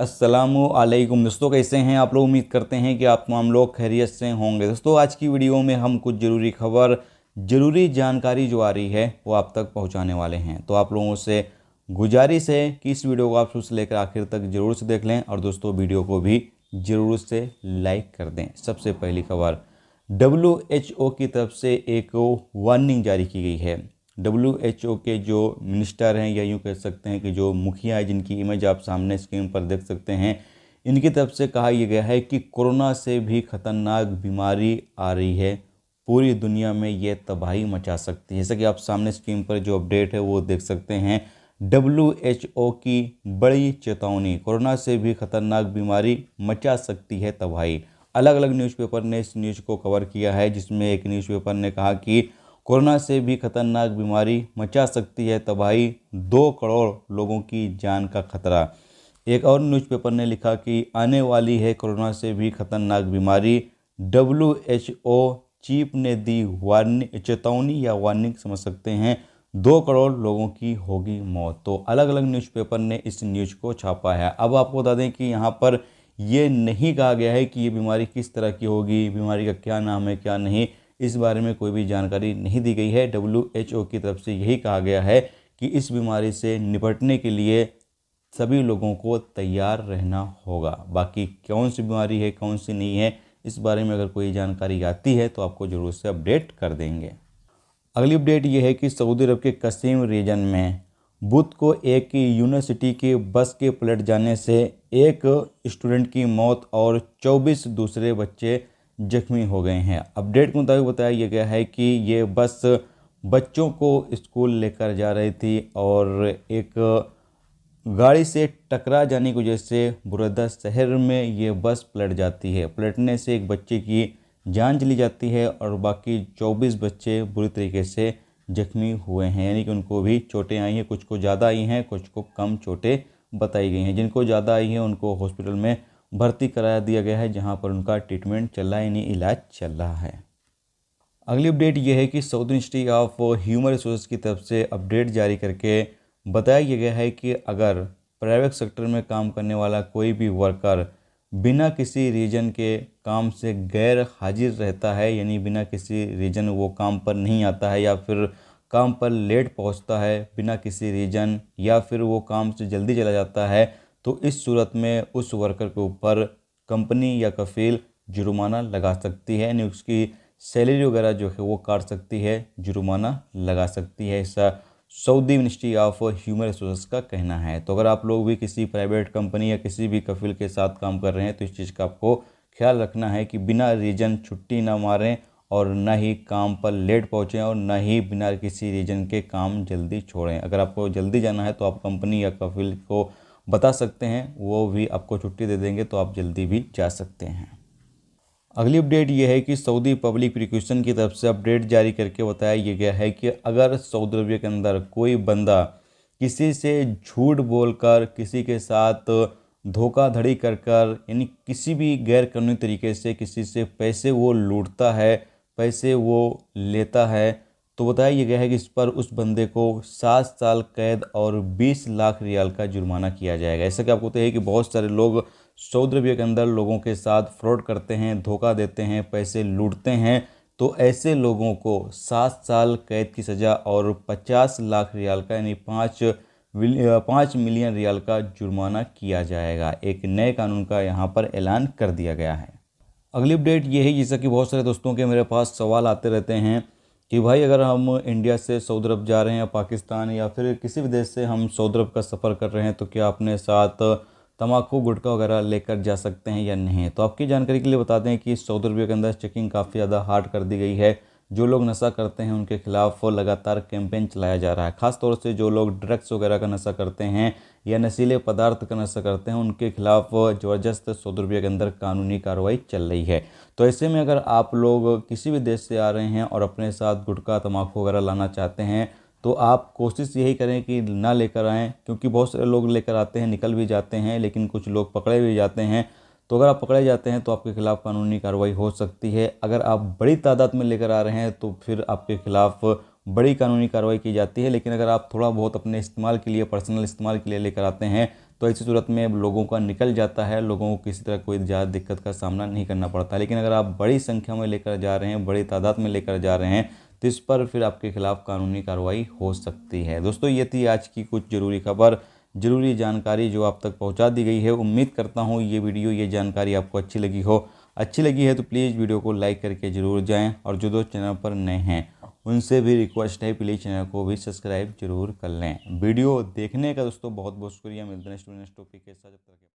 असलकुम दोस्तों कैसे हैं आप लोग उम्मीद करते हैं कि आप तमाम लोग खैरियत से होंगे दोस्तों आज की वीडियो में हम कुछ ज़रूरी खबर ज़रूरी जानकारी जो आ रही है वो आप तक पहुंचाने वाले हैं तो आप लोगों से गुजारिश है कि इस वीडियो को आप शुरू से लेकर आखिर तक ज़रूर से देख लें और दोस्तों वीडियो को भी ज़रूर से लाइक कर दें सबसे पहली खबर डब्ल्यू की तरफ से एक वार्निंग जारी की गई है डब्ल्यू एच ओ के जो मिनिस्टर हैं या यूँ कह सकते हैं कि जो मुखिया है जिनकी इमेज आप सामने स्क्रीन पर देख सकते हैं इनकी तरफ से कहा यह गया है कि कोरोना से भी खतरनाक बीमारी आ रही है पूरी दुनिया में ये तबाही मचा सकती है जैसा कि आप सामने स्क्रीन पर जो अपडेट है वो देख सकते हैं डब्ल्यू एच ओ की बड़ी चेतावनी कोरोना से भी खतरनाक बीमारी मचा सकती है तबाही अलग अलग न्यूज़पेपर ने इस न्यूज़ को कवर किया है जिसमें एक न्यूज़पेपर ने कहा कि कोरोना से भी खतरनाक बीमारी मचा सकती है तबाही दो करोड़ लोगों की जान का खतरा एक और न्यूज़पेपर ने लिखा कि आने वाली है कोरोना से भी खतरनाक बीमारी डब्ल्यू एच ओ चीफ ने दी वार्निंग चेतावनी या वार्निंग समझ सकते हैं दो करोड़ लोगों की होगी मौत तो अलग अलग न्यूज़पेपर ने इस न्यूज़ को छापा है अब आपको बता दें कि यहाँ पर ये नहीं कहा गया है कि ये बीमारी किस तरह की होगी बीमारी का क्या नाम है क्या नहीं इस बारे में कोई भी जानकारी नहीं दी गई है डब्ल्यू की तरफ से यही कहा गया है कि इस बीमारी से निपटने के लिए सभी लोगों को तैयार रहना होगा बाकी कौन सी बीमारी है कौन सी नहीं है इस बारे में अगर कोई जानकारी आती है तो आपको ज़रूर से अपडेट कर देंगे अगली अपडेट ये है कि सऊदी अरब के कसीम रीजन में बुध को एक यूनिवर्सिटी के बस के पलट जाने से एक स्टूडेंट की मौत और 24 दूसरे बच्चे जख्मी हो गए हैं अपडेट के मुताबिक बताया गया है कि ये बस बच्चों को स्कूल लेकर जा रही थी और एक गाड़ी से टकरा जाने की वजह से बुरदा शहर में ये बस पलट जाती है पलटने से एक बच्चे की जान चली जाती है और बाकी 24 बच्चे बुरी तरीके से जख्मी हुए हैं यानी कि उनको भी चोटें आई हैं कुछ को ज़्यादा आई हैं कुछ को कम चोटें बताई गई हैं जिनको ज़्यादा आई हैं उनको हॉस्पिटल में भर्ती करा दिया गया है जहां पर उनका ट्रीटमेंट चल रहा है यानी इलाज चल रहा है अगली अपडेट यह है कि south institute of human resource की तरफ से अपडेट जारी करके बताया गया है कि अगर प्राइवेट सेक्टर में काम करने वाला कोई भी वर्कर बिना किसी रीजन के काम से गैर हाजिर रहता है यानी बिना किसी रीजन वो काम पर नहीं आता है या फिर काम पर लेट पहुंचता है बिना किसी रीजन या फिर वो काम से जल्दी चला जाता है तो इस सूरत में उस वर्कर के ऊपर कंपनी या कफील जुर्माना लगा सकती है यानी उसकी सैलरी वगैरह जो है वो काट सकती है जुर्माना लगा सकती है ऐसा Saudi ministry of human resource का कहना है तो अगर आप लोग भी किसी प्राइवेट कंपनी या किसी भी कफील के साथ काम कर रहे हैं तो इस चीज़ का आपको ख्याल रखना है कि बिना रीजन छुट्टी ना मारें और न ही काम पर लेट पहुँचें और ना ही बिना किसी रीजन के काम जल्दी छोड़ें अगर आपको जल्दी जाना है तो आप कंपनी या कफिल को बता सकते हैं वो भी आपको छुट्टी दे देंगे तो आप जल्दी भी जा सकते हैं अगली अपडेट ये है कि सऊदी पब्लिक प्रिक्यूशन की तरफ से अपडेट जारी करके बताया ये गया है कि अगर सऊदी अरबिया के अंदर कोई बंदा किसी से झूठ बोलकर किसी के साथ धोखाधड़ी कर कर यानी किसी भी गैर कानूनी तरीके से किसी से पैसे वो लूटता है पैसे वो लेता है तो बताया यह गया है कि इस पर उस बंदे को सात साल कैद और बीस लाख रियाल का जुर्माना किया जाएगा ऐसा कि आपको तो है कि बहुत सारे लोग सऊदी अरबिया के अंदर लोगों के साथ फ्रॉड करते हैं धोखा देते हैं पैसे लूटते हैं तो ऐसे लोगों को सात साल कैद की सज़ा और पचास लाख रियाल का यानी पाँच पाँच मिलियन रियाल का जुर्माना किया जाएगा एक नए कानून का यहाँ पर ऐलान कर दिया गया है अगली अपडेट ये है जैसा कि बहुत सारे दोस्तों के मेरे पास सवाल आते रहते हैं कि भाई अगर हम इंडिया से सऊदी अरब जा रहे हैं या पाकिस्तान या फिर किसी भी देश से हम सऊदी अरब का सफ़र कर रहे हैं तो क्या अपने साथ तम्बाकू गुटखा वगैरह लेकर जा सकते हैं या नहीं तो आपकी जानकारी के लिए बताते हैं कि सऊदी अरबिया के अंदर चेकिंग काफ़ी ज़्यादा हार्ड कर दी गई है जो लोग नशा करते हैं उनके खिलाफ लगातार कैंपेन चलाया जा रहा है खासतौर से जो लोग ड्रग्स वगैरह का नशा करते हैं या नशीले पदार्थ का नशा करते हैं उनके खिलाफ ज़बरदस्त सौ रुपये के अंदर कानूनी कार्रवाई चल रही है तो ऐसे में अगर आप लोग किसी भी देश से आ रहे हैं और अपने साथ गुटखा तम्बाकू वगैरह लाना चाहते हैं तो आप कोशिश यही करें कि ना लेकर आएँ क्योंकि बहुत सारे लोग लेकर आते हैं निकल भी जाते हैं लेकिन कुछ लोग पकड़े भी जाते हैं तो अगर आप पकड़े जाते हैं तो आपके खिलाफ़ कानूनी कार्रवाई हो सकती है अगर आप बड़ी तादाद में लेकर आ रहे हैं तो फिर आपके खिलाफ़ बड़ी कानूनी कार्रवाई की जाती है लेकिन अगर आप थोड़ा बहुत अपने इस्तेमाल के लिए पर्सनल इस्तेमाल के लिए लेकर आते हैं तो ऐसी सूरत में लोगों का निकल जाता है लोगों को किसी तरह कोई ज़्यादा दिक्कत का सामना नहीं करना पड़ता लेकिन अगर आप बड़ी संख्या में लेकर जा रहे हैं बड़ी तादाद में लेकर जा रहे हैं तो इस पर फिर आपके खिलाफ़ कानूनी कार्रवाई हो सकती है दोस्तों ये थी आज की कुछ ज़रूरी खबर ज़रूरी जानकारी जो आप तक पहुंचा दी गई है उम्मीद करता हूं ये वीडियो ये जानकारी आपको अच्छी लगी हो अच्छी लगी है तो प्लीज़ वीडियो को लाइक करके ज़रूर जाएं और जो दोस्त चैनल पर नए हैं उनसे भी रिक्वेस्ट है प्लीज़ चैनल को भी सब्सक्राइब जरूर कर लें वीडियो देखने का दोस्तों बहुत बहुत शुक्रिया मिलते हैं नेक्स्ट टॉपिक के साथ